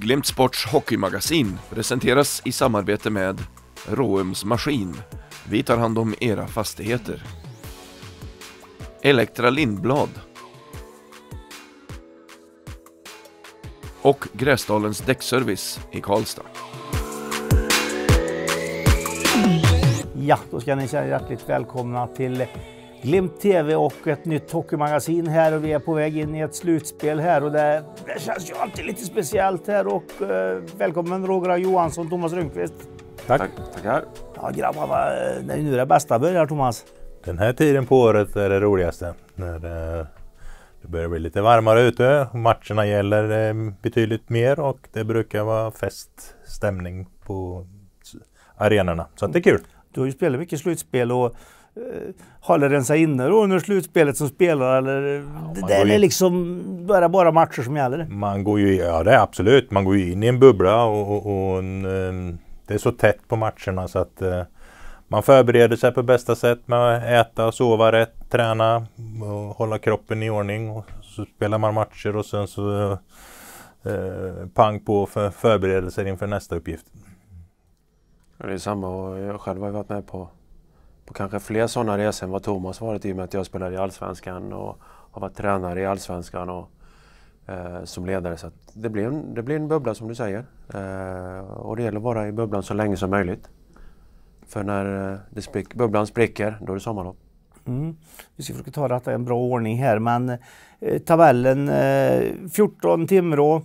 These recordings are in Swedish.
Glimt Sports hockeymagasin presenteras i samarbete med Råums Maskin. Vi tar hand om era fastigheter. Elektra Lindblad och Gräsdalens däckservice i Karlstad. Ja, då ska ni känna hjärtligt välkomna till Glimt TV och ett nytt hockeymagasin här och vi är på väg in i ett slutspel här och det, det känns ju alltid lite speciellt här och eh, välkommen Roger Johansson, och Thomas Rönnqvist. Tack. Tack. Tackar. Ja grabbar, va, det är ju nu det bästa börjar Thomas. Den här tiden på året är det roligaste. När det, eh, det börjar bli lite varmare ute, och matcherna gäller eh, betydligt mer och det brukar vara feststämning på arenorna. Så det är kul. Du har ju spelat mycket slutspel och håller eh, den sig inne då under slutspelet som spelare? Eller, eh, ja, det är liksom bara, bara matcher som gäller? Man går ju, ja det är absolut, man går ju in i en bubbla och, och, och en, eh, det är så tätt på matcherna så att man förbereder sig på bästa sätt med att äta, sova rätt, träna och hålla kroppen i ordning. Och så spelar man matcher och sen så eh, pang på för förberedelser inför nästa uppgift. Det är samma, jag själv har varit med på på kanske fler sådana resor än vad Thomas varit i och med att jag spelar i Allsvenskan och har varit tränare i Allsvenskan och eh, som ledare. Så det, blir en, det blir en bubbla som du säger. Eh, och det gäller att vara i bubblan så länge som möjligt. För när eh, det sprick, bubblan spricker, då är det sommarlov. Mm. Vi ska försöka ta det i en bra ordning här, men eh, tabellen eh, 14 Timrå,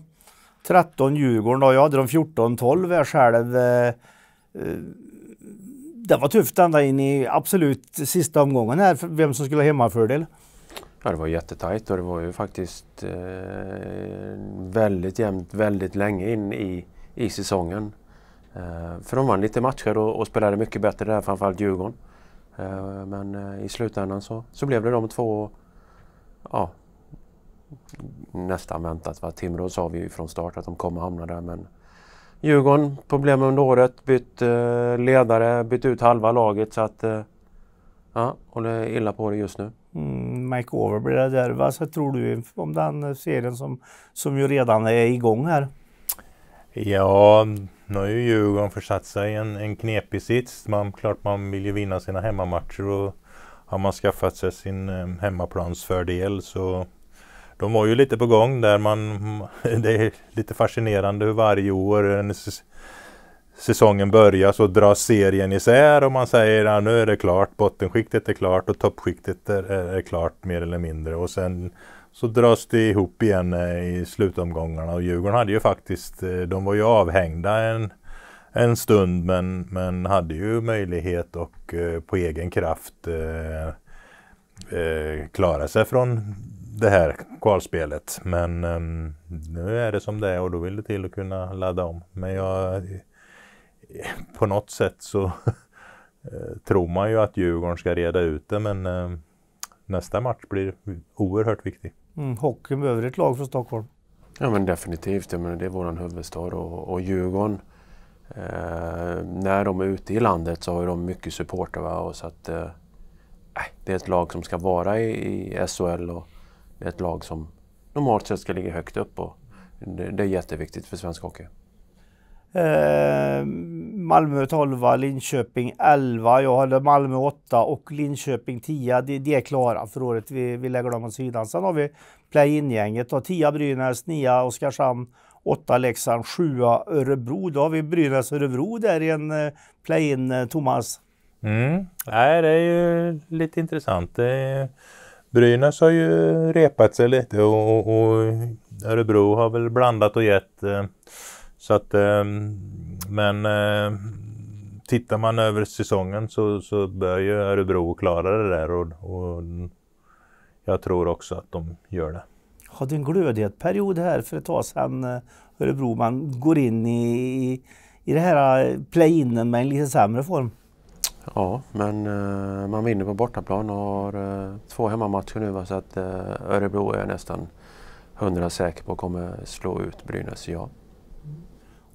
13 Djurgården. Då. Jag hade de 14-12 här själv. Eh, eh det var tufft ända in i absolut sista omgången här, vem som skulle ha hemmafördel. Ja, det var jättetajt och det var ju faktiskt eh, väldigt jämnt väldigt länge in i, i säsongen. Eh, för de vann lite matcher och, och spelade mycket bättre där, framförallt Djurgården. Eh, men eh, i slutändan så, så blev det de två, ja, nästan väntat. Timrå sa vi ju från start att de kommer hamna där men Djurgården, problem under året, bytt eh, ledare, bytt ut halva laget så att eh, ja, håller illa på det just nu. Mm, Mike Over blir det där. Vad tror du om den eh, serien som, som ju redan är igång här? Ja, nu har ju Djurgården försatt sig i en, en knepig sits. Man, klart man vill ju vinna sina hemmamatcher och har man skaffat sig sin hemmaplansfördel så de var ju lite på gång där man, det är lite fascinerande hur varje år säsongen börjar så dras serien isär och man säger att ja, nu är det klart, bottenskiktet är klart och toppskiktet är, är, klart mer eller mindre och sen så dras det ihop igen eh, i slutomgångarna och Djurgården hade ju faktiskt, eh, de var ju avhängda en, en stund men, men hade ju möjlighet och eh, på egen kraft Eh, klara sig från det här kvalspelet. Men eh, nu är det som det är och då vill det till att kunna ladda om. Men jag, eh, på något sätt så eh, tror man ju att Djurgården ska reda ut det men ehm, nästa match blir oerhört viktig. Mm, hockey behöver ett lag från Stockholm. Ja men definitivt, jag menar, det är våran huvudstad och, och Djurgården eh, när de är ute i landet så har de mycket supportrar. Och så att, eh, det är ett lag som ska vara i, i SHL och det är ett lag som normalt sett ska ligga högt upp. Och det, det är jätteviktigt för svensk hockey. Eh, Malmö 12, Linköping 11. Jag håller Malmö 8 och Linköping 10. Det, det är klara för året. Vi, vi lägger dem åt sidan. Sen har vi play-in-gänget. 10 Brynäs, 9 Oskarshamn, 8 Leksand, 7 Örebro. Då har vi Brynäs-Örebro där i en eh, play-in, eh, Thomas. Mm. Nej, det är ju lite intressant. Brynäs har ju repat sig lite och, och, Örebro har väl blandat och gett. Eh, så att, eh, men eh, tittar man över säsongen så, så bör ju Örebro klara det där och, och jag tror också att de gör det. Hade en glödhet period här för ett tag sedan Örebro. Man går in i, i det här play in med en lite sämre form. Ja, men eh, man vinner på bortaplan och har eh, två hemmamatcher nu så att eh, Örebro är jag nästan hundra säker på kommer slå ut Brynäs, ja.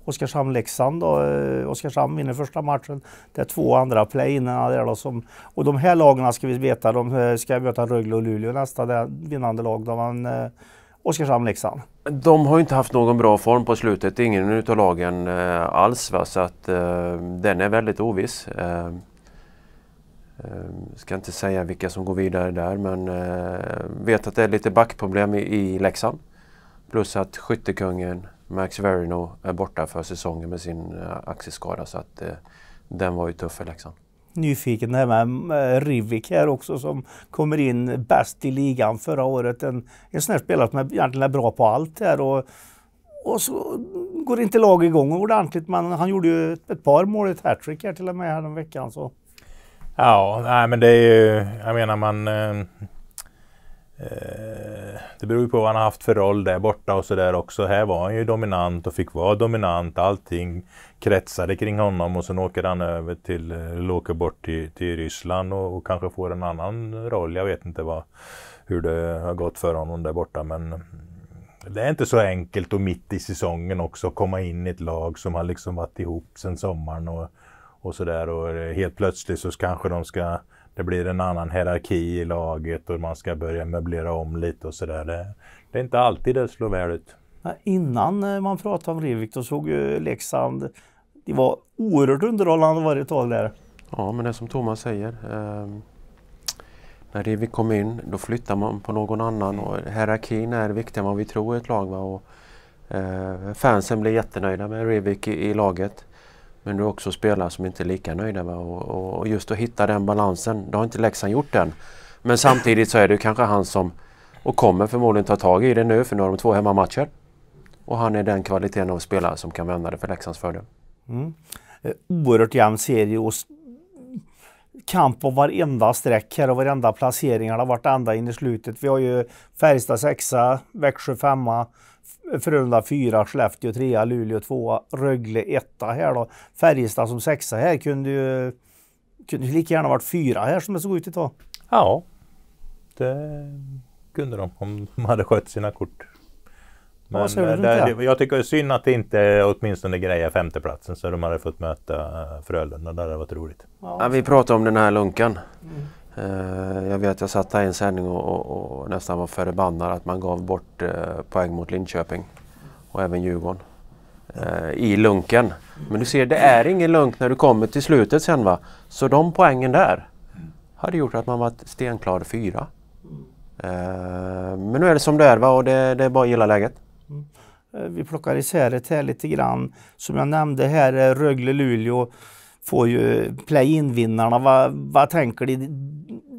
Oskarshamn-Leksand då. Oskarshamn vinner första matchen. Det är två andra play-inna där då som... Och de här lagarna ska vi veta, de ska möta Rögle och Luleå nästa det vinnande lag. Då man, Oskarshamn-Leksand. De har inte haft någon bra form på slutet, ingen av lagen alls. Va? Så att den är väldigt oviss. Ehm, ska inte säga vilka som går vidare där men eh, vet att det är lite backproblem i, Leksand. Plus att skyttekungen Max Verino är borta för säsongen med sin eh, axelskada så att eh, den var ju tuff för Leksand nyfiken här med Rivik här också som kommer in bäst i ligan förra året. En, en sån här spelare som egentligen är bra på allt här och, och så går inte laget igång ordentligt men han gjorde ju ett par mål, i ett hattrick här till och med häromveckan. Så. Ja, nej men det är ju, jag menar man... Eh, eh det beror ju på vad han har haft för roll där borta och sådär också. Här var han ju dominant och fick vara dominant. Allting kretsade kring honom och sen åker han över till, eller eh, åker bort till, till Ryssland och, och kanske får en annan roll. Jag vet inte vad, hur det har gått för honom där borta men det är inte så enkelt och mitt i säsongen också komma in i ett lag som har liksom varit ihop sen sommaren. Och, och sådär. Och eh, helt plötsligt så kanske de ska, det blir en annan hierarki i laget och man ska börja möblera om lite och sådär. Det, det, är inte alltid det slår väl ut. Innan eh, man pratade om Rivik, då såg ju Leksand, det var oerhört underhållande varje tag där. Ja, men det är som Thomas säger. Eh, när Rivik kom in, då flyttar man på någon annan och hierarkin är viktigare än vad vi tror i ett lag. Va? Och, eh, fansen blir jättenöjda med Rivik i, i laget. Men du har också spelare som inte är lika nöjda med och, och just att hitta den balansen. Det har inte Leksand gjort än. Men samtidigt så är det kanske han som och kommer förmodligen ta tag i det nu för nu har de två hemmamatcher. Och han är den kvaliteten av spelare som kan vända det för Leksands fördel. Mm. Eh, oerhört jämn serie och kamp om varenda streck här och varenda placeringarna vartenda in i slutet. Vi har ju Färjestad sexa, Växjö femma, Frölunda 4, Skellefteå 3, Luleå 2, Rögle 1 här då. Färjestad som sexa här kunde ju kunde lika gärna varit fyra här som det såg ut tag. Ja, det kunde de om de hade skött sina kort. Men ja, det, eh, det, jag tycker det är synd att det inte åtminstone grejer femteplatsen så de hade fått möta eh, Frölunda. Det hade varit roligt. Ja, vi pratar om den här lunkan. Mm. Eh, jag vet, att jag satt här i en sändning och, och, och nästan var förbannad att man gav bort eh, poäng mot Linköping och även Djurgården eh, i lunken. Men du ser, det är ingen lunk när du kommer till slutet sen va. Så de poängen där hade gjort att man var stenklar fyra. Men nu är det som det är va och det, det är bara att gilla läget. Vi plockar isär det här lite grann. Som jag nämnde här, Rögle-Luleå får ju play-in-vinnarna. Vad, vad tänker De?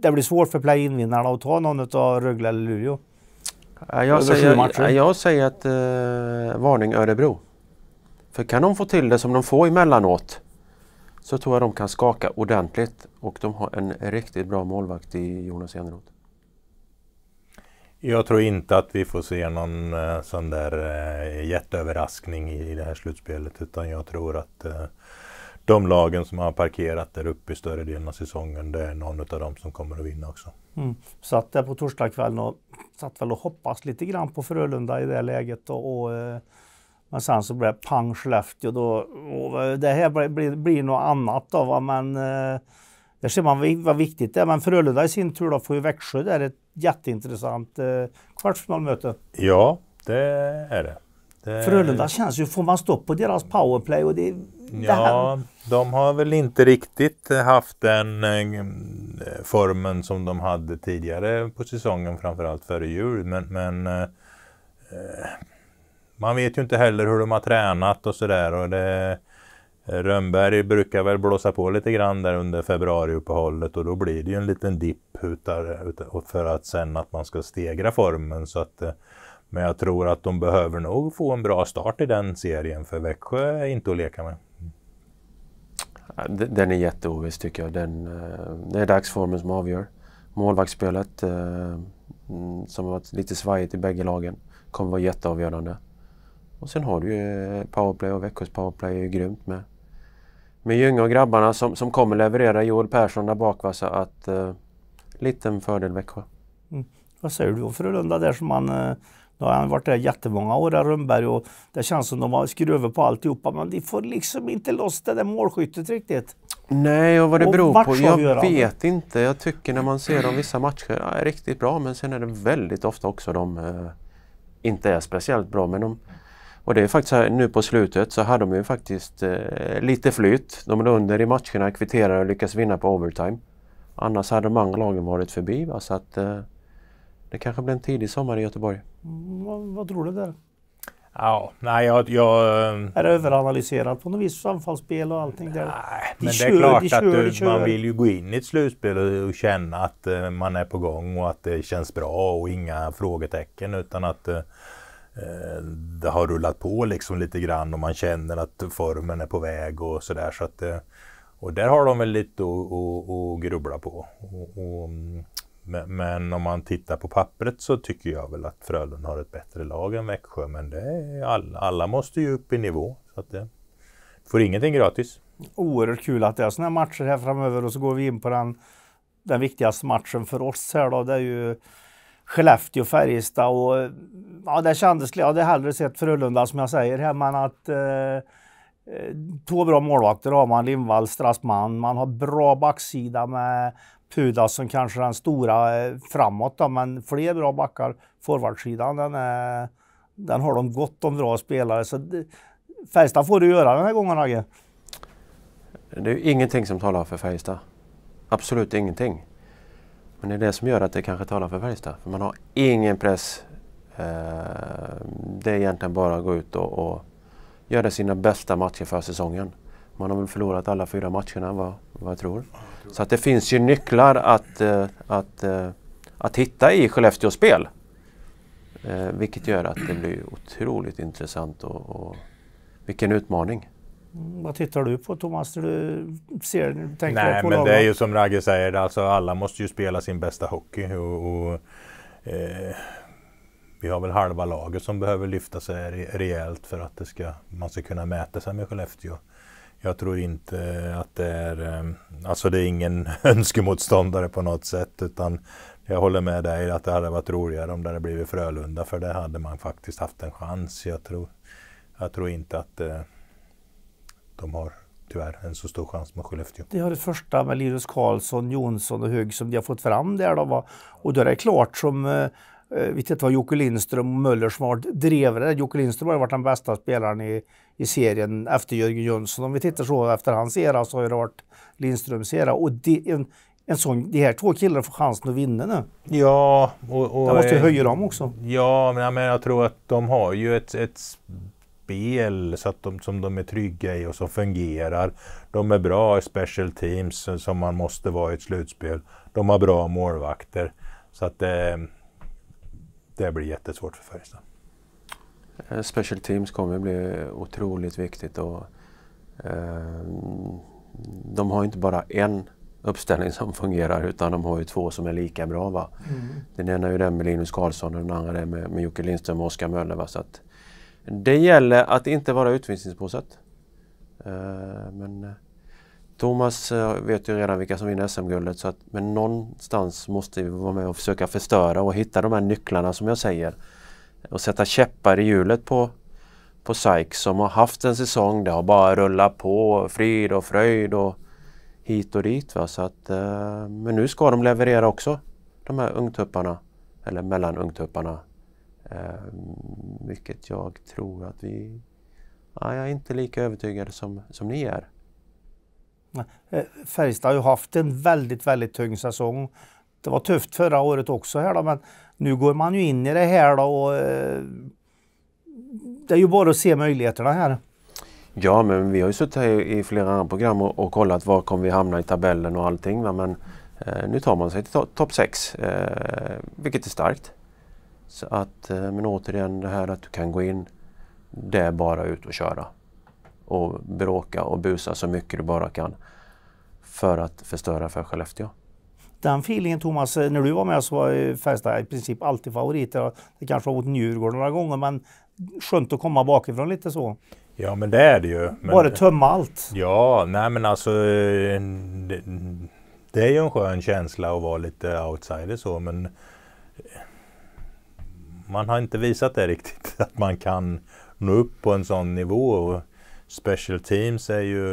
Det blir svårt för play-in-vinnarna att ta någon av Rögle eller Luleå. Jag säger, jag säger att eh, varning Örebro. För kan de få till det som de får emellanåt så tror jag de kan skaka ordentligt och de har en riktigt bra målvakt i Jonas Eneroth. Jag tror inte att vi får se någon eh, sån där eh, jätteöverraskning i det här slutspelet utan jag tror att eh, de lagen som har parkerat där uppe i större delen av säsongen, det är någon av dem som kommer att vinna också. Mm. Satt där på torsdagskvällen och satt väl och hoppas lite grann på Frölunda i det läget. Och, och eh, men sen så blev det pang Skellefteå. Då, och eh, det här blir, blir, blir något annat då. Va? Men, eh, där ser man vad viktigt det är. Men Frölunda i sin tur då får ju Växjö där ett jätteintressant eh, kvartsfinalmöte. Ja, det är det. det... Frölunda känns ju, får man stopp på deras powerplay och det Ja, de har väl inte riktigt eh, haft den eh, formen som de hade tidigare på säsongen, framförallt före jul. Men, men eh, man vet ju inte heller hur de har tränat och sådär. Rönnberg brukar väl blåsa på lite grann där under februariuppehållet och då blir det ju en liten dipp för att sen att man ska stegra formen. Så att, men jag tror att de behöver nog få en bra start i den serien för Växjö är inte att leka med. Den är jätteoviss tycker jag. Den, eh, det är dagsformen som avgör. Målvaktsspelet, eh, mm, som har varit lite svajigt i bägge lagen, kommer vara jätteavgörande. Och sen har du ju eh, powerplay och Växjös powerplay är ju grymt med. Med Ljunga och grabbarna som, som kommer leverera, Joel Persson där bak, va, så att eh, liten fördel Växjö. Mm. Vad säger du om Frölunda där som man nu har han varit där jättemånga år, där Rönnberg, och det känns som de har skruvat på alltihopa. Men de får liksom inte loss det där målskyttet riktigt. Nej, och vad det och beror på, jag vet inte. Jag tycker när man ser dem vissa matcher är riktigt bra, men sen är det väldigt ofta också de eh, inte är speciellt bra. Men de, och det är faktiskt här, nu på slutet så hade de ju faktiskt eh, lite flyt. De låg under i matcherna, kvitterade och lyckades vinna på overtime. Annars hade de andra lagen varit förbi. Va? Så att, eh, det kanske blir en tidig sommar i Göteborg. Mm, vad, vad, tror du där? Ja, nej jag, jag... Eh, är det överanalyserat på något vis, anfallsspel och allting? Där? Nej, de men kör, det är klart de kör, att eh, du, man vill ju gå in i ett slutspel och, och känna att uh, man är på gång och att det känns bra och inga frågetecken utan att uh, det har rullat på liksom lite grann och man känner att formen är på väg och sådär. Så och där har de väl lite att, att grubbla på. Och, och mm, men, men, om man tittar på pappret så tycker jag väl att Frölunda har ett bättre lag än Växjö. Men är, all, alla måste ju upp i nivå. Så att det får ingenting gratis. Oerhört kul att det är sådana här matcher här framöver och så går vi in på den, den viktigaste matchen för oss här då. Det är ju Skellefteå-Färjestad och ja, det kändes... Jag hade hellre sett Frölunda som jag säger här, men att eh, eh, Två bra målvakter har man, Lindvall, Strassman. Man har bra backsida med Pudas som kanske är den stora eh, framåt då, men fler bra backar. Forwardsidan, den, den har de gott om bra spelare. Så Färjestad får du göra den här gången Hagge. Det är ingenting som talar för Färjestad. Absolut ingenting. Men det är det som gör att det kanske talar för Färjestad. För man har ingen press. Eh, det är egentligen bara att gå ut och, och göra sina bästa matcher för säsongen. Man har väl förlorat alla fyra matcherna vad, vad jag tror. Så att det finns ju nycklar att, eh, att, eh, att hitta i Skellefteås spel. Eh, vilket gör att det blir otroligt intressant och, och vilken utmaning. Mm, vad tittar du på Thomas? du ser, tänker Nej, på men det är ju som Ragge säger, alltså alla måste ju spela sin bästa hockey. Och, och eh, vi har väl halva laget som behöver lyfta sig rejält för att det ska, man ska kunna mäta sig med Skellefteå. Jag tror inte att det är, eh, alltså det är ingen önskemotståndare på något sätt utan jag håller med dig att det hade varit roligare om det hade blivit Frölunda för det hade man faktiskt haft en chans. Jag tror, jag tror inte att eh, de har tyvärr en så stor chans mot Skellefteå. Det har det första med Linus Karlsson, Jonsson och Hög som de har fått fram där. Då, Och då är det klart som eh, Eh, vi tittar vad Jocke Lindström och Möller som har drev det. Jocke Lindström har ju varit den bästa spelaren i, i serien efter Jörgen Jönsson. Om vi tittar så efter hans era så har det varit Lindströms era. Och det, en, en sån, de här två killarna får chansen att vinna nu. Ja, och... och det måste ju eh, höja dem också. Ja, men, men jag tror att de har ju ett, ett spel så att de, som de är trygga i och som fungerar. De är bra i special teams eh, som man måste vara i ett slutspel. De har bra målvakter. Så att... Eh, det blir jättesvårt för Färjestad. Eh, special teams kommer bli otroligt viktigt. Och, eh, de har inte bara en uppställning som fungerar utan de har ju två som är lika bra. Va? Mm. Den ena är ju den med Linus Karlsson och den andra är med, med Jocke Lindström och Oskar Möller. Va? Så att, det gäller att inte vara utvisningspåsatt. Eh, men, eh, Thomas eh, vet ju redan vilka som vinner SM-guldet men någonstans måste vi vara med och försöka förstöra och hitta de här nycklarna som jag säger. Och sätta käppar i hjulet på, på Sykes som har haft en säsong Det har bara rullat på frid och fröjd och hit och dit. Va? Så att, eh, men nu ska de leverera också de här ungtupparna eller mellanungtupparna. Eh, vilket jag tror att vi... Ja, jag är inte lika övertygad som, som ni är. Eh, Färjestad har ju haft en väldigt, väldigt tung säsong. Det var tufft förra året också här då, men nu går man ju in i det här då och eh, det är ju bara att se möjligheterna här. Ja, men vi har ju suttit här i flera andra program och, och kollat var kommer vi hamna i tabellen och allting. Va? Men eh, nu tar man sig till to topp 6, eh, vilket är starkt. Så att, eh, men återigen det här att du kan gå in det är bara ut och köra och bråka och busa så mycket du bara kan för att förstöra för Skellefteå. Den feelingen Thomas, eh, när du var med så var eh, Färjestad i princip alltid favoriter. Det kanske var mot Djurgården några gånger men skönt att komma bakifrån lite så. Ja men det är det ju. Men, Bara tömma allt. Ja, nej men alltså eh, det, det, är ju en skön känsla att vara lite outsider så men man har inte visat det riktigt att man kan nå upp på en sån nivå. Och Special Teams är ju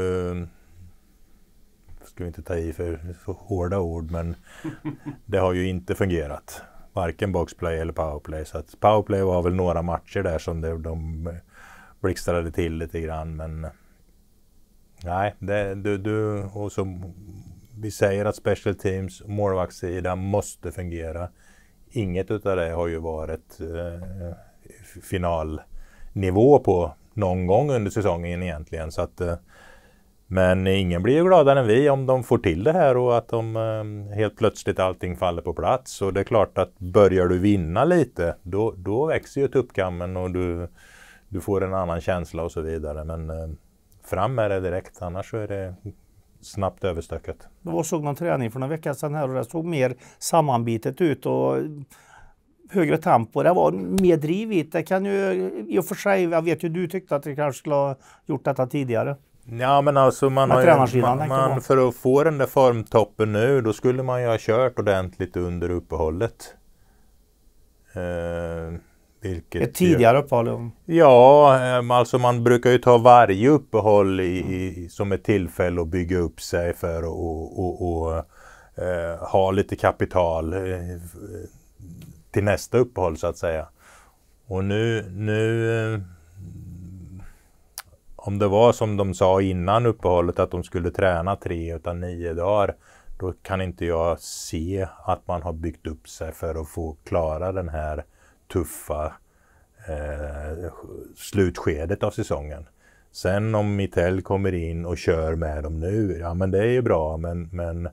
ska vi inte ta i för hårda ord, men det har ju inte fungerat. Varken boxplay eller powerplay. Så att powerplay var väl några matcher där som det, de blixtrade till lite grann. Men nej, det, du, du, och som vi säger att special teams, målvaktssidan måste fungera. Inget utav det har ju varit eh, finalnivå på någon gång under säsongen egentligen. Så att, eh, men ingen blir ju gladare än vi om de får till det här och att de eh, helt plötsligt allting faller på plats. Och det är klart att börjar du vinna lite, då, då växer ju tuppkammen och du, du får en annan känsla och så vidare. Men eh, fram med det direkt, annars så är det snabbt överstökat. Jag såg någon träning för några veckor sedan här och det såg mer sammanbitet ut och högre tempo. Det var mer driv i det. kan ju i och för sig, jag vet ju du tyckte att du kanske skulle ha gjort detta tidigare. Ja men alltså man, har ju, man, man för att få den där formtoppen nu då skulle man ju ha kört ordentligt under uppehållet. Eh, vilket Ett tidigare ju, uppehåll? Ja, eh, alltså man brukar ju ta varje uppehåll i, i, som ett tillfälle att bygga upp sig för att och, och, och, eh, ha lite kapital eh, till nästa uppehåll så att säga. Och nu, nu eh, om det var som de sa innan uppehållet att de skulle träna tre utan nio dagar, då kan inte jag se att man har byggt upp sig för att få klara den här tuffa eh, slutskedet av säsongen. Sen om Mitell kommer in och kör med dem nu, ja men det är ju bra, men, men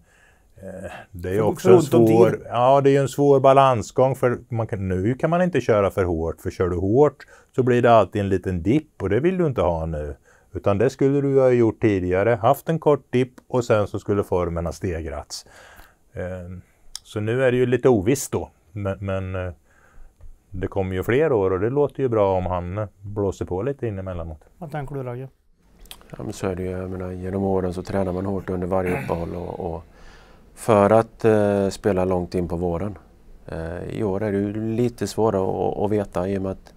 Eh, det är också en svår, ja, det är en svår balansgång för man kan, nu kan man inte köra för hårt för kör du hårt så blir det alltid en liten dipp och det vill du inte ha nu. Utan det skulle du ha gjort tidigare, haft en kort dipp och sen så skulle formen ha stegrats. Eh, så nu är det ju lite ovisst då. Men, men eh, det kommer ju fler år och det låter ju bra om han blåser på lite in emellanåt. Vad tänker du Ragge? Ja men så är det ju. Jag menar, genom åren så tränar man hårt under varje uppehåll och, och för att eh, spela långt in på våren. Eh, I år är det lite svårare att, veta i och med att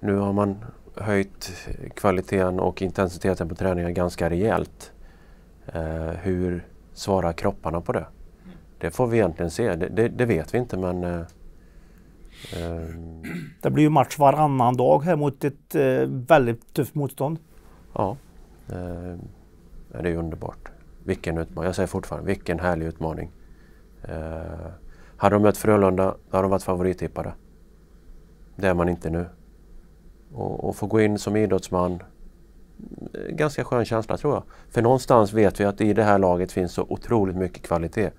nu har man höjt kvaliteten och intensiteten på träningen ganska rejält. Eh, hur svarar kropparna på det? Det får vi egentligen se. Det, det, det vet vi inte men eh, ehm. det blir ju match varannan dag här mot ett eh, väldigt tufft motstånd. Ja, eh, det är underbart vilken utmaning. Jag säger fortfarande, vilken härlig utmaning. Eh, hade de mött Frölunda, då hade de varit favorittippade. Det är man inte nu. Och, och få gå in som idrottsman, eh, ganska skön känsla tror jag. För någonstans vet vi att i det här laget finns så otroligt mycket kvalitet.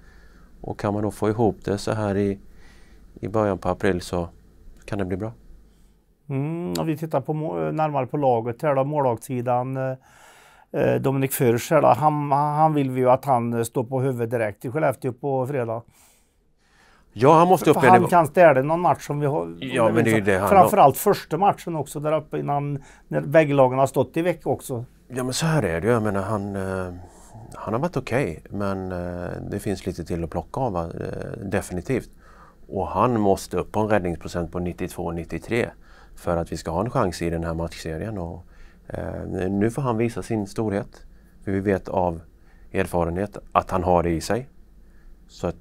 Och kan man då få ihop det så här i, i början på april så kan det bli bra. Mm, om vi tittar på, närmare på laget här då, målvaktssidan. Eh, Eh, Dominik Förskär, han, han vill vi ju att han eh, står på huvudet direkt i Skellefteå på fredag. Ja, han måste upp Han kan städa någon match som vi har. Ja, men det är det han Framförallt första matchen också där uppe innan när bägge lagen har stått i veck också. Ja, men så här är det ju. Jag menar, han, eh, han har varit okej, okay, men det finns lite till att plocka av, definitivt. Och han måste upp på en räddningsprocent på 92-93 för att vi ska ha en chans i den här matchserien. Och, Eh, nu får han visa sin storhet. För vi vet av erfarenhet att han har det i sig. Så att,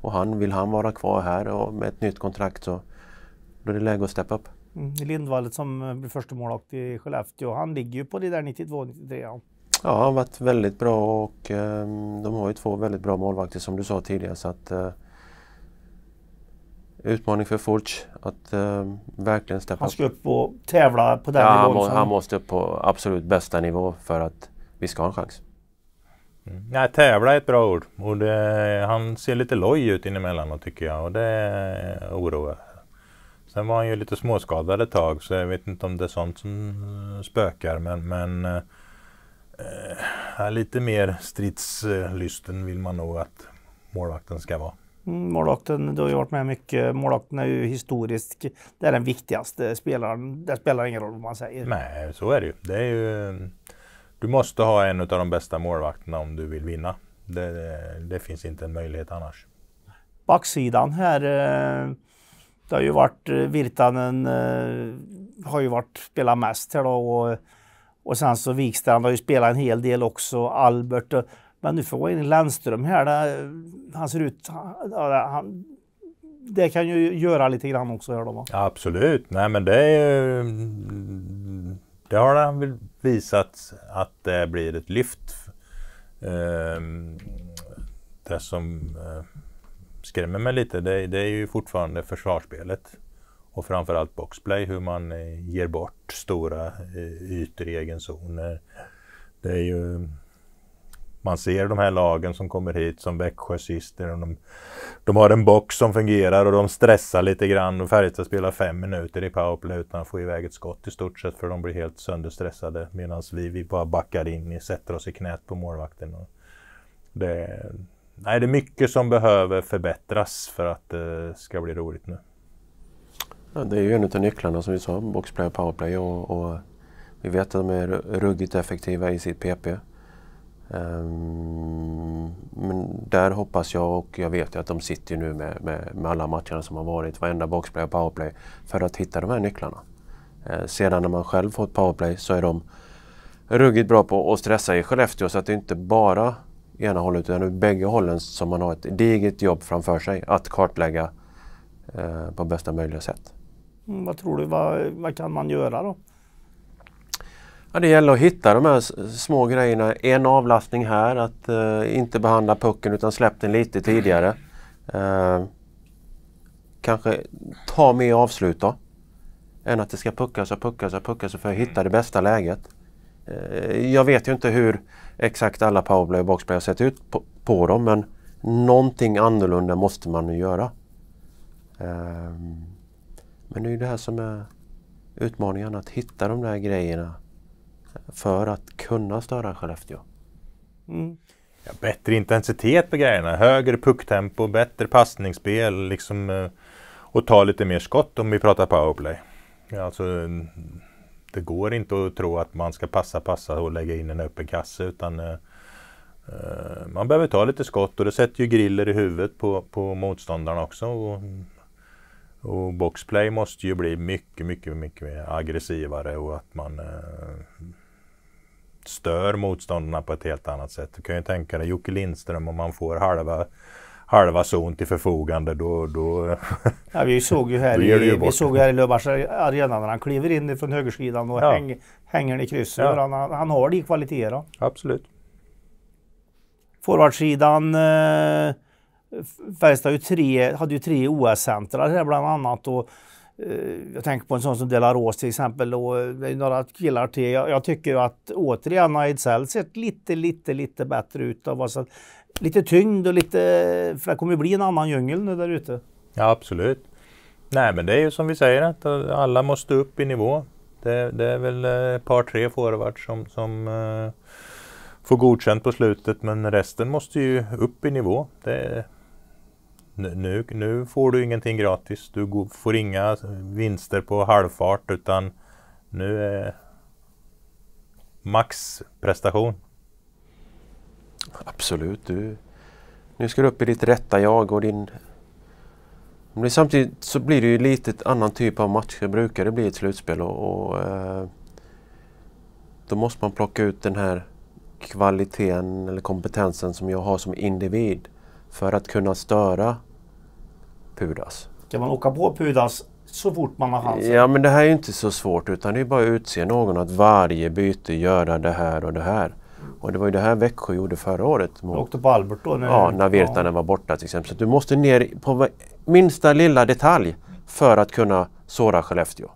och han, vill han vara kvar här och med ett nytt kontrakt så då är det läge att steppa upp. Mm, Lindvallet som eh, blir första målvakt i Skellefteå, han ligger ju på det där 92-93. Ja. ja, han har varit väldigt bra och eh, de har ju två väldigt bra målvakter som du sa tidigare. Så att, eh, utmaning för Fulch att eh, verkligen steppa upp. Han ska upp och tävla på den ja, nivån? Han, må, han måste upp på absolut bästa nivå för att vi ska ha en chans. Mm. Nej, tävla är ett bra ord. Och det, han ser lite loj ut inemellanåt tycker jag och det oroar. Sen var han ju lite småskadad ett tag så jag vet inte om det är sånt som eh, spökar men, men eh, eh, lite mer stridslysten vill man nog att målvakten ska vara. Målvakten, du har ju varit med mycket. Målvakten är ju historisk. Det är den viktigaste spelaren. Det spelar ingen roll vad man säger. Nej, så är det ju. Det är ju du måste ha en av de bästa målvakterna om du vill vinna. Det, det, det finns inte en möjlighet annars. Backsidan här. Eh, det har ju varit eh, Virtanen eh, har ju varit spelat mest här då och, och sen så Wikstrand har ju spelat en hel del också. Albert men nu får in Lennström här. Där, eh, han ser ut... Han, det kan ju göra lite grann också. Här då, va? Absolut. Nej men det är ju... Det har han väl visat att det blir ett lyft. Ehm, det som eh, skrämmer mig lite det, det är ju fortfarande försvarsspelet. Och framförallt boxplay, hur man eh, ger bort stora ytor i egen zon. Det är ju man ser de här lagen som kommer hit som Växjö sist. De, de har en box som fungerar och de stressar lite grann. Och Färjestad spelar fem minuter i powerplay utan att få iväg ett skott i stort sett för de blir helt sönderstressade. Medan vi, vi bara backar in, sätter oss i knät på målvakten. Det, nej, det är mycket som behöver förbättras för att det ska bli roligt nu. Ja, det är ju en av nycklarna som vi sa, boxplay och powerplay. Och, och vi vet att de är ruggigt effektiva i sitt PP. Ehm, men där hoppas jag och jag vet ju att de sitter nu med, med, med alla matcherna som har varit, varenda boxplay och powerplay, för att hitta de här nycklarna. Ehm, sedan när man själv fått powerplay så är de ruggigt bra på att stressa i Skellefteå så att det är inte bara ena hållet utan bägge hållen som man har ett digert jobb framför sig att kartlägga eh, på bästa möjliga sätt. Mm, vad tror du, vad, vad kan man göra då? Ja, det gäller att hitta de här små grejerna. En avlastning här, att eh, inte behandla pucken utan släpp den lite tidigare. Eh, kanske ta mer avslut då. Än att det ska puckas och puckas och puckas för att mm. hitta det bästa läget. Eh, jag vet ju inte hur exakt alla powerplay och boxplay har sett ut på, på, dem men någonting annorlunda måste man ju göra. Eh, men det är ju det här som är utmaningen, att hitta de där grejerna för att kunna störa Skellefteå. Mm. Ja, bättre intensitet på grejerna, högre pucktempo, bättre passningsspel liksom, och eh, ta lite mer skott om vi pratar powerplay. Alltså, det går inte att tro att man ska passa, passa och lägga in en öppen kasse utan uh, man behöver ta lite skott och det sätter ju griller i huvudet på, på motståndarna också. Och, och boxplay måste ju bli mycket, mycket, mycket mer aggressivare och att man uh, stör motståndarna på ett helt annat sätt. Du kan ju tänka dig Jocke Lindström om man får halva halva zon till förfogande då... då ja, vi såg ju här i, vi såg här i Löfbergs arena när han kliver in från högersidan och ja. häng, hänger i krysset. Ja. Han, han har de kvaliteterna. Absolut. Forwardsidan eh, Färjestad hade ju tre OS-centrar här bland annat. Och Eh, jag tänker på en sån som Delaros till exempel och eh, några killar till. Jag, jag tycker att återigen har Ejdsell sett lite, lite, lite bättre ut. Och var lite tyngd och lite... För det kommer bli en annan djungel nu där ute. Ja, absolut. Nej, men det är ju som vi säger att eh, alla måste upp i nivå. Det, det är väl ett par tre forwards som, som uh, får godkänt på slutet men resten måste ju upp i nivå. Det, nu, nu får du ingenting gratis. Du får inga vinster på halvfart utan nu är maxprestation. Absolut. Du, nu ska du upp i ditt rätta jag och din... Men samtidigt så blir det ju lite annan typ av matcher brukar det bli i ett slutspel och, och eh, då måste man plocka ut den här kvaliteten eller kompetensen som jag har som individ för att kunna störa Pudas. Ska man åka på Pudas så fort man har chansen? Ja, men det här är ju inte så svårt utan det är bara att utse någon att varje byte göra det här och det här. Och det var ju det här Växjö gjorde förra året. Mot, åkte på Albert då? När ja, när Virtanen var borta till exempel. Så du måste ner på minsta lilla detalj för att kunna såra Skellefteå.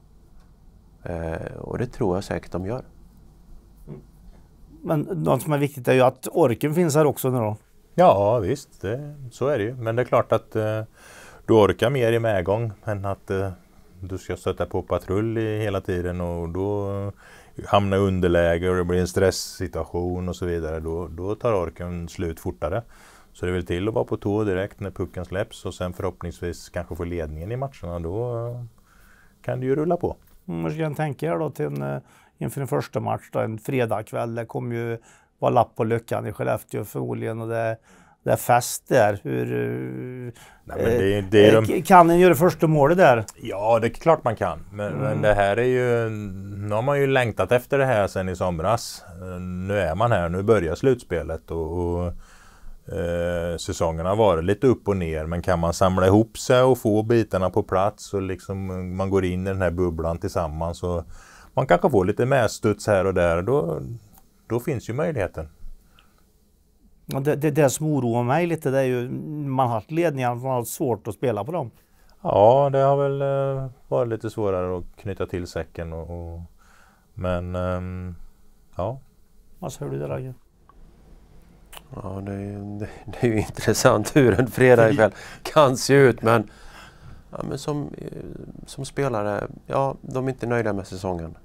Eh, och det tror jag säkert de gör. Mm. Men något som är viktigt är ju att orken finns här också nu då. Ja visst, det, så är det ju. Men det är klart att eh, du orkar mer i medgång än att eh, du ska stöta på patrull i, hela tiden och då hamnar underläge och det blir en stresssituation och så vidare. Då, då tar orken slut fortare. Så det är väl till att vara på tå direkt när pucken släpps och sen förhoppningsvis kanske få ledningen i matcherna. Då kan det ju rulla på. Mm, jag kan tänka då till en, eh, inför en första match, då, en fredagkväll, det kommer ju var lapp på luckan i Skellefteå förmodligen och det, det är fest där. Hur, Nej, det, det är eh, eh, de... Kan en göra första målet där? Ja, det är klart man kan. Men, mm. men, det här är ju... Nu har man ju längtat efter det här sedan i somras. Nu är man här, nu börjar slutspelet och, och eh, säsongen har varit lite upp och ner. Men kan man samla ihop sig och få bitarna på plats och liksom man går in i den här bubblan tillsammans och man kanske får lite medstuds här och där. Då, då finns ju möjligheten. Det, det, det som oroar mig lite det är ju man har haft ledningar man har svårt att spela på dem. Ja, det har väl eh, varit lite svårare att knyta till säcken. Och, och men ehm, ja. Vad säger du där Ragge? Ja, det är, ju, det, det är ju intressant hur en fredagkväll kan se ut men, ja, men som, eh, som spelare, ja de är inte nöjda med säsongen.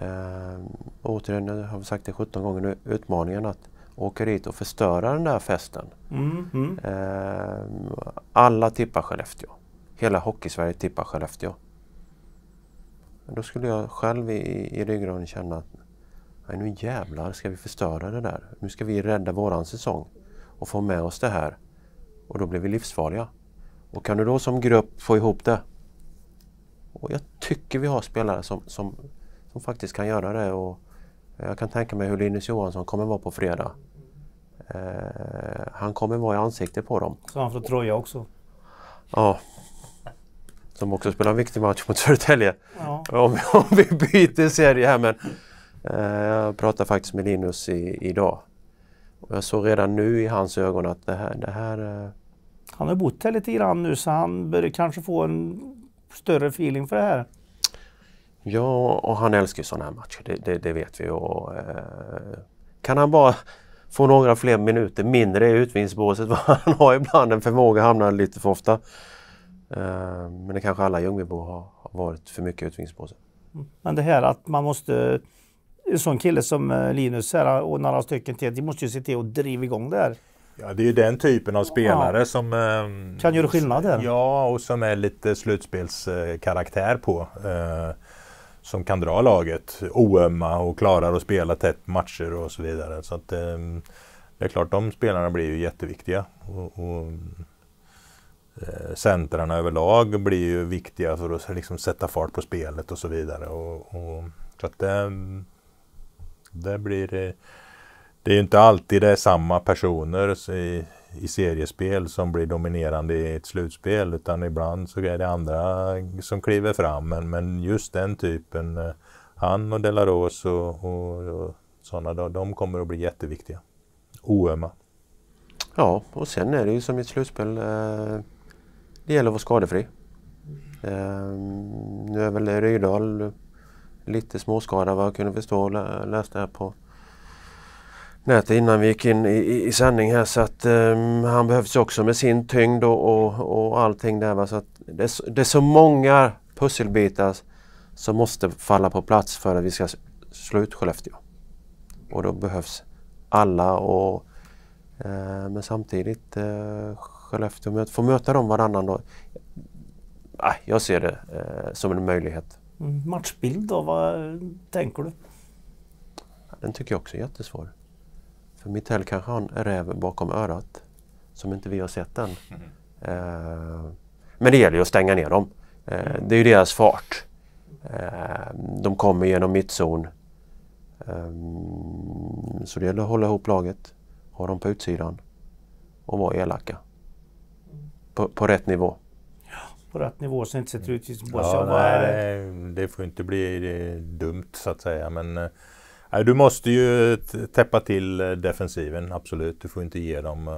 Eh, återigen, jag har sagt det 17 gånger nu, utmaningen att åka dit och förstöra den där festen. Mm, mm. Eh, alla tippar Skellefteå. Hela Hockeysverige tippar Skellefteå. då skulle jag själv i, i ryggraden känna att nej, nu jävlar ska vi förstöra det där. Nu ska vi rädda våran säsong och få med oss det här. Och då blir vi livsfarliga. Och kan du då som grupp få ihop det? Och jag tycker vi har spelare som, som som faktiskt kan göra det. Och eh, jag kan tänka mig hur Linus Johansson kommer vara på fredag. Eh, han kommer vara i ansiktet på dem. Så han får Troja också? Ja. Som också spelar en viktig match mot Södertälje. Ja. Om, om, vi byter serie här men eh, jag pratade faktiskt med Linus i, idag. Och jag såg redan nu i hans ögon att det här... Det här eh... Han har bott här lite grann nu så han börjar kanske få en större feeling för det här. Ja, och han älskar ju sådana här matcher, det, det, det vet vi. Och, eh, kan han bara få några fler minuter mindre i utvinningsbåset, han har ibland en förmåga att hamna lite för ofta. Eh, men det kanske alla Ljungbybor har, har varit för mycket i utvinningsbåset. Mm. Men det här att man måste en sån kille som eh, Linus här eh, och några stycken till, de måste ju se till att driva igång det här. Ja, det är ju den typen av spelare ja. som... Eh, kan göra skillnad? Ja, och som är lite slutspelskaraktär på. Eh, som kan dra laget oömma och klarar att spela tätt matcher och så vidare. Så att, ehm, det är klart, de spelarna blir ju jätteviktiga. Och, och eh, centrarna överlag blir ju viktiga för att liksom sätta fart på spelet och så vidare. Och, och så att det, ehm, det blir... Eh, det är ju inte alltid det är samma personer i, i seriespel som blir dominerande i ett slutspel utan ibland så är det andra som kliver fram. Men, men just den typen, eh, han och Delaros och, och, och sådana, de kommer att bli jätteviktiga. Oömma. Ja, och sen är det ju som i ett slutspel. Eh, det gäller att vara skadefri. Eh, nu är väl Rydahl lite småskadad vad jag kunde förstå och läste här på nätet innan vi gick in i, i, i sändning här så att um, han behövs också med sin tyngd och, och, och allting där. Va? Så att det är, det, är, så många pusselbitar som måste falla på plats för att vi ska slå ut Skellefteå. Och då behövs alla och eh, men samtidigt eh, Skellefteå möt, få möta dem varannan dag. Ah, jag ser det eh, som en möjlighet. Mm, matchbild då, vad eh, tänker du? Den tycker jag också är jättesvår. För Mittell kanske har en räv bakom örat som inte vi har sett än. Mm. Eh, men det gäller ju att stänga ner dem. Eh, det är ju deras fart. Eh, de kommer genom mittzon. Eh, så det gäller att hålla ihop laget, ha dem på utsidan och vara elaka. På, på rätt nivå på rätt nivå så inte sätter ut sin ja, nej, Det får inte bli eh, dumt så att säga men eh, Nej, du måste ju täppa till eh, defensiven, absolut. Du får inte ge dem uh,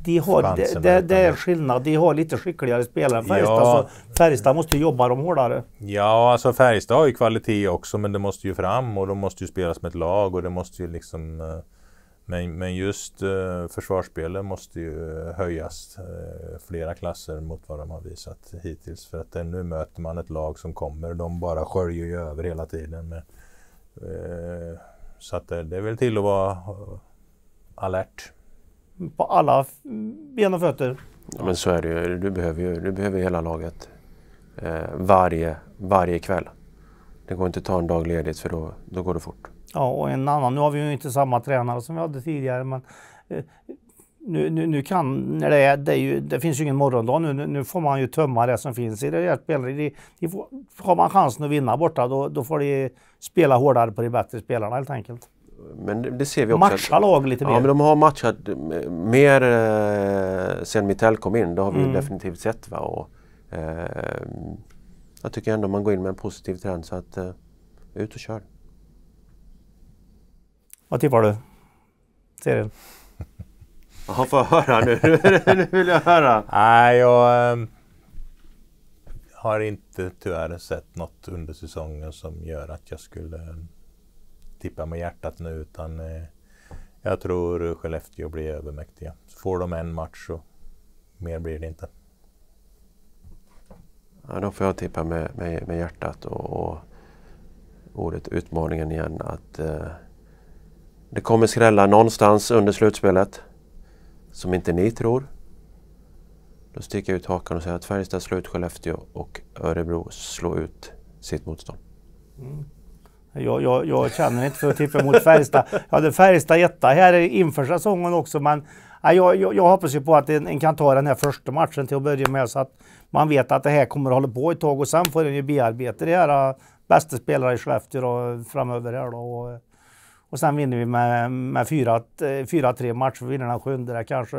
de har, det, det, det, är skillnad. De har lite skickligare spelare än Färjestad. Ja. Så Färjestad måste jobba dem hårdare. Ja, alltså Färjestad har ju kvalitet också, men det måste ju fram och de måste ju spelas med ett lag och det måste ju liksom... Uh, men, men just eh, försvarsspelen måste ju eh, höjas eh, flera klasser mot vad de har visat hittills. För att nu möter man ett lag som kommer, de bara sköljer ju över hela tiden. Men, eh, så att det, det är väl till att vara eh, alert. På alla ben och fötter? Ja men så är det ju, du behöver ju du behöver hela laget. Eh, varje, varje kväll. Det går inte att ta en dag ledigt för då, då går det fort. Ja, och en annan. Nu har vi ju inte samma tränare som vi hade tidigare, men eh, nu, nu, nu kan, när det, är, det, är ju, det finns ju ingen morgondag nu, nu, nu får man ju tömma det som finns i det här spelare. De, de får, har man chansen att vinna borta då, då får de spela hårdare på de bättre spelarna helt enkelt. Men det ser vi också. Matcha lag lite mer. Ja, men de har matchat eh, mer eh, sen Mitell kom in. Det har vi mm. definitivt sett. Va? Och, eh, jag tycker ändå man går in med en positiv trend så att eh, ut och kör. Vad tippar du? Serien? Ja, får jag höra nu? nu vill jag höra. Nej, jag äh, har inte tyvärr sett något under säsongen som gör att jag skulle tippa med hjärtat nu utan äh, jag tror Skellefteå blir övermäktiga. Får de en match så mer blir det inte. Ja, då får jag tippa med, med, med hjärtat och, och ordet utmaningen igen att eh, det kommer skrälla någonstans under slutspelet som inte ni tror. Då sticker jag ut hakan och säger att Färjestad slår ut Skellefteå och Örebro slår ut sitt motstånd. Mm. Jag, jag, jag, känner inte för att tippa mot Färjestad. Jag hade Färjestad etta här inför säsongen också men jag, jag, jag hoppas ju på att en, en kan ta den här första matchen till att börja med så att man vet att det här kommer att hålla på ett tag och sen får den ju bearbeta det här äh, bästa spelare i Skellefteå då, framöver här då. Och, och sen vinner vi med, med 4-3 eh, matcher, vi vinner den sjunde. Det kanske,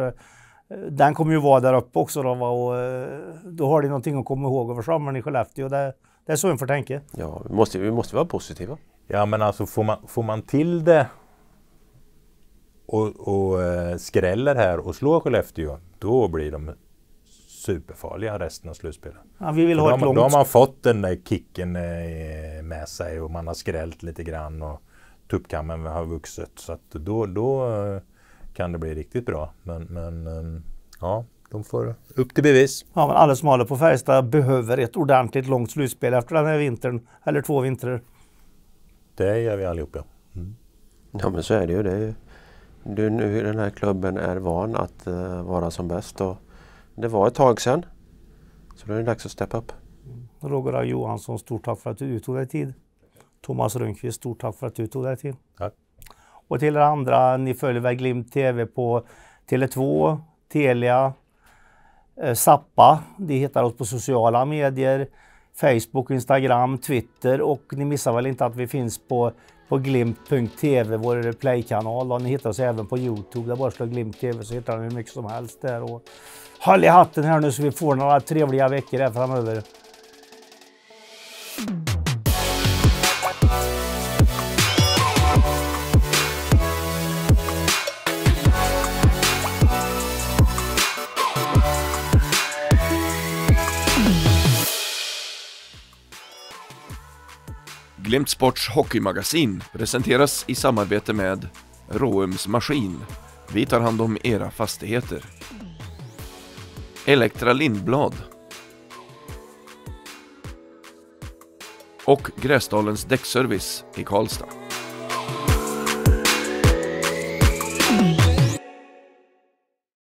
eh, den kommer ju vara där uppe också då, och eh, då har de någonting att komma ihåg över sommaren i Skellefteå. Det, det är så en får tänka. Ja, vi måste, vi måste vara positiva. Ja, men alltså får man, får man till det och, och skräller här och slår Skellefteå, då blir de superfarliga resten av slutspelet. Ja, vi vill ha ett långt... Då har man fått den där kicken med sig och man har skrällt lite grann. Och, tuppkammen har vuxit. Så att då, då eh, kan det bli riktigt bra. Men, men ehm, ja, de får upp till bevis. Ja, men alla som håller på Färjestad behöver ett ordentligt långt slutspel efter den här vintern, eller två vintrar. Det gör vi allihop, ja. Mm. Ja, men så är det ju. Det är ju du, nu, den här klubben är van att uh, vara som bäst och det var ett tag sedan. Så då är det dags att steppa upp. Mm. Roger A. Johansson, stort tack för att du tog dig tid. Thomas Rundqvist, stort tack för att du tog dig tid. Tack. Och till er andra, ni följer väl Glimt TV på Tele2, Telia, eh, Zappa. Ni hittar oss på sociala medier, Facebook, Instagram, Twitter och ni missar väl inte att vi finns på, på glimt.tv, vår playkanal. Och ni hittar oss även på Youtube, där bara slår Glimt TV så hittar ni hur mycket som helst där. håll i hatten här nu så vi får några trevliga veckor här framöver. Glimt Sports hockeymagasin presenteras i samarbete med Råums Maskin. Vi tar hand om era fastigheter. Elektra Lindblad och Gräsdalens däckservice i Karlstad.